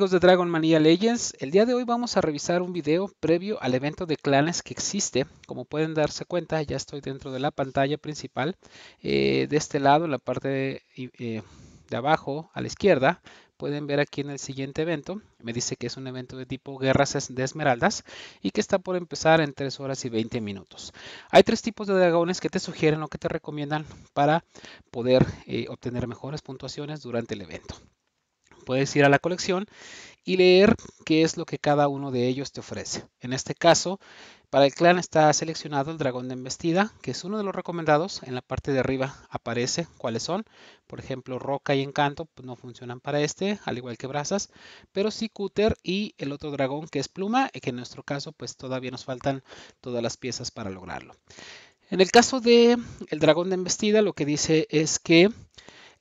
amigos de Dragon Mania Legends, el día de hoy vamos a revisar un video previo al evento de clanes que existe. Como pueden darse cuenta, ya estoy dentro de la pantalla principal. Eh, de este lado, en la parte eh, de, abajo, a la izquierda, pueden ver aquí en el siguiente evento. Me dice que es un evento de tipo Guerras de Esmeraldas y que está por empezar en 3 horas y 20 minutos. Hay tres tipos de dragones que te sugieren o que te recomiendan para poder eh, obtener mejores puntuaciones durante el evento. Puedes ir a la colección y leer qué es lo que cada uno de ellos te ofrece. En este caso, para el clan está seleccionado el dragón de embestida, que es uno de los recomendados. En la parte de arriba aparece cuáles son. Por ejemplo, roca y encanto pues no funcionan para este, al igual que brasas. Pero sí cúter y el otro dragón que es pluma, que en nuestro caso pues todavía nos faltan todas las piezas para lograrlo. En el caso de el dragón de embestida, lo que dice es que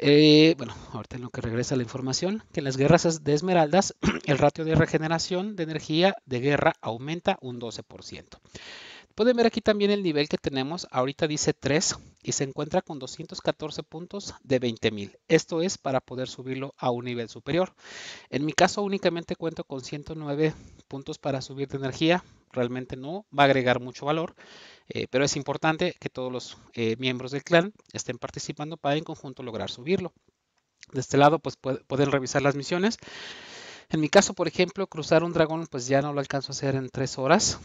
eh, bueno, ahorita lo que regresa la información, que en las guerras de esmeraldas el ratio de regeneración de energía de guerra aumenta un 12%. Pueden ver aquí también el nivel que tenemos. Ahorita dice 3 y se encuentra con 214 puntos de 20,000. Esto es para poder subirlo a un nivel superior. En mi caso únicamente cuento con 109 puntos para subir de energía. Realmente no va a agregar mucho valor, eh, pero es importante que todos los eh, miembros del clan estén participando para en conjunto lograr subirlo. De este lado, pues pueden revisar las misiones. En mi caso, por ejemplo, cruzar un dragón, pues ya no lo alcanzo a hacer en tres horas,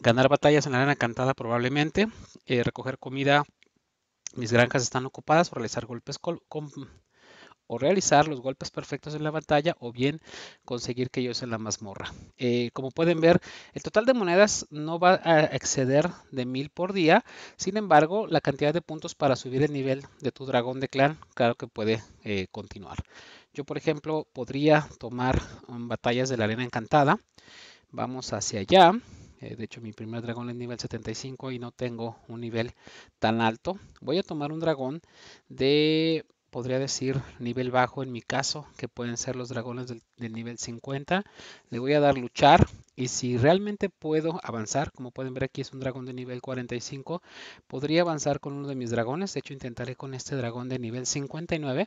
ganar batallas en la arena encantada probablemente, eh, recoger comida, mis granjas están ocupadas, realizar golpes o realizar los golpes perfectos en la batalla o bien conseguir que yo sea la mazmorra. Eh, como pueden ver, el total de monedas no va a exceder de mil por día, sin embargo, la cantidad de puntos para subir el nivel de tu dragón de clan, claro que puede eh, continuar. Yo, por ejemplo, podría tomar mm, batallas de la arena encantada. Vamos hacia allá. Eh, de hecho, mi primer dragón es nivel 75 y no tengo un nivel tan alto. Voy a tomar un dragón de, podría decir, nivel bajo en mi caso, que pueden ser los dragones del, del nivel 50. Le voy a dar luchar. Y si realmente puedo avanzar, como pueden ver aquí es un dragón de nivel 45, podría avanzar con uno de mis dragones. De hecho, intentaré con este dragón de nivel 59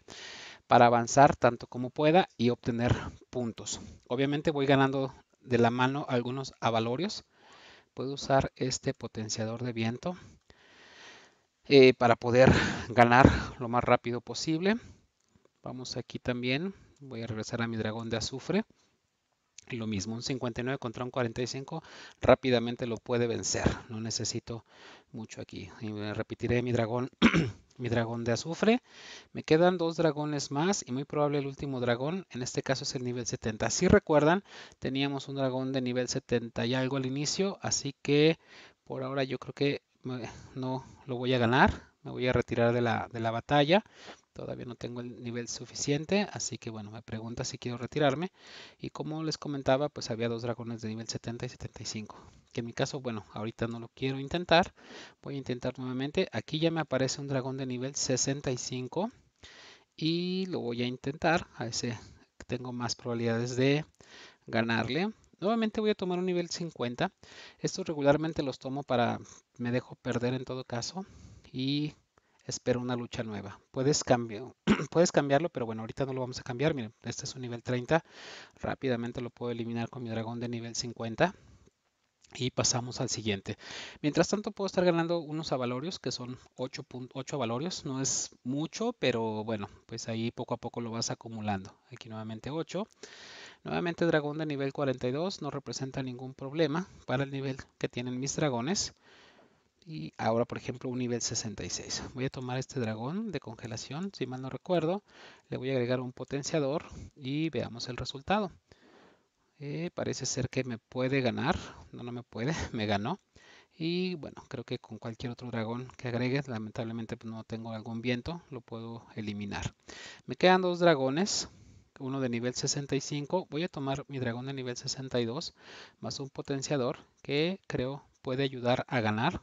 para avanzar tanto como pueda y obtener puntos. Obviamente voy ganando de la mano algunos avalorios puedo usar este potenciador de viento eh, para poder ganar lo más rápido posible. Vamos aquí también, voy a regresar a mi dragón de azufre lo mismo, un 59 contra un 45 rápidamente lo puede vencer. No necesito mucho aquí. Y repetiré mi dragón, mi dragón de azufre. Me quedan dos dragones más y muy probable el último dragón. En este caso es el nivel 70. Si recuerdan, teníamos un dragón de nivel 70 y algo al inicio. Así que por ahora yo creo que no lo voy a ganar me voy a retirar de la, batalla. Todavía no tengo el nivel suficiente, así que bueno, me pregunta si quiero retirarme. Y como les comentaba, pues había dos dragones de nivel 70 y 75. Que en mi caso, bueno, ahorita no lo quiero intentar. Voy a intentar nuevamente. Aquí ya me aparece un dragón de nivel 65. Y lo voy a intentar. A ese tengo más probabilidades de ganarle. Nuevamente voy a tomar un nivel 50. Estos regularmente los tomo para... Me dejo perder en todo caso y espero una lucha nueva. Puedes, puedes cambiarlo, pero bueno, ahorita no lo vamos a cambiar. Miren, este es un nivel 30. Rápidamente lo puedo eliminar con mi dragón de nivel 50. Y pasamos al siguiente. Mientras tanto puedo estar ganando unos avalorios que son 8, 8 avalorios. No es mucho, pero bueno, pues ahí poco a poco lo vas acumulando. Aquí nuevamente 8. Nuevamente dragón de nivel 42 no representa ningún problema para el nivel que tienen mis dragones y ahora por ejemplo un nivel 66 voy a tomar este dragón de congelación si mal no recuerdo le voy a agregar un potenciador y veamos el resultado eh, parece ser que me puede ganar no no me puede me ganó y bueno creo que con cualquier otro dragón que agregue lamentablemente pues, no tengo algún viento lo puedo eliminar me quedan dos dragones uno de nivel 65 voy a tomar mi dragón de nivel 62 más un potenciador que creo puede ayudar a ganar.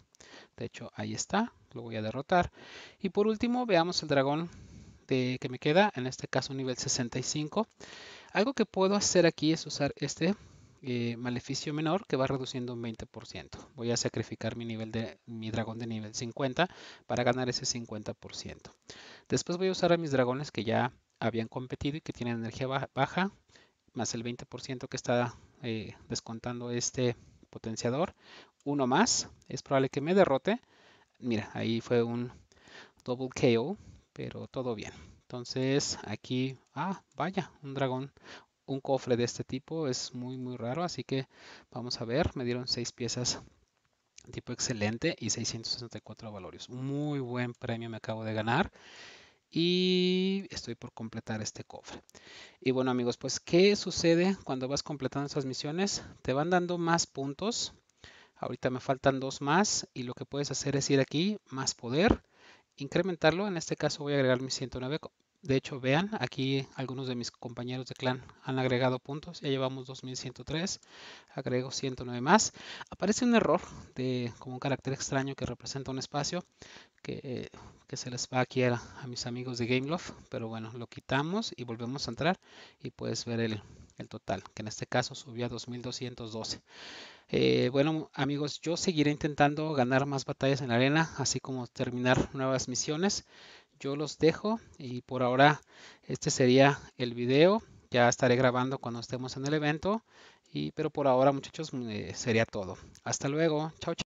De hecho, ahí está, lo voy a derrotar. Y por último, veamos el dragón que me queda, en este caso nivel 65. Algo que puedo hacer aquí es usar este eh, maleficio menor que va reduciendo un 20%. Voy a sacrificar mi nivel de mi dragón de nivel 50 para ganar ese 50%. Después voy a usar a mis dragones que ya habían competido y que tienen energía baja, más el 20% que está eh, descontando este potenciador, uno más, es probable que me derrote. Mira, ahí fue un double KO, pero todo bien. Entonces aquí, ah, vaya, un dragón, un cofre de este tipo es muy muy raro, así que vamos a ver, me dieron seis piezas tipo excelente y 664 valores. Muy buen premio me acabo de ganar y estoy por completar este cofre. Y bueno amigos, pues ¿qué sucede cuando vas completando esas misiones? Te van dando más puntos. Ahorita me faltan dos más y lo que puedes hacer es ir aquí, más poder, incrementarlo. En este caso voy a agregar mis 109 de hecho, vean, aquí algunos de mis compañeros de clan han agregado puntos. Ya llevamos 2103, agrego 109 más. Aparece un error de como un carácter extraño que representa un espacio que, se les va aquí a, a, mis amigos de Gameloft. Pero bueno, lo quitamos y volvemos a entrar y puedes ver el, total, que en este caso subía a 2212. Eh, bueno, amigos, yo seguiré intentando ganar más batallas en la arena, así como terminar nuevas misiones yo los dejo y por ahora este sería el video. Ya estaré grabando cuando estemos en el evento. Y, pero por ahora, muchachos, eh, sería todo. Hasta luego. Chao, chao.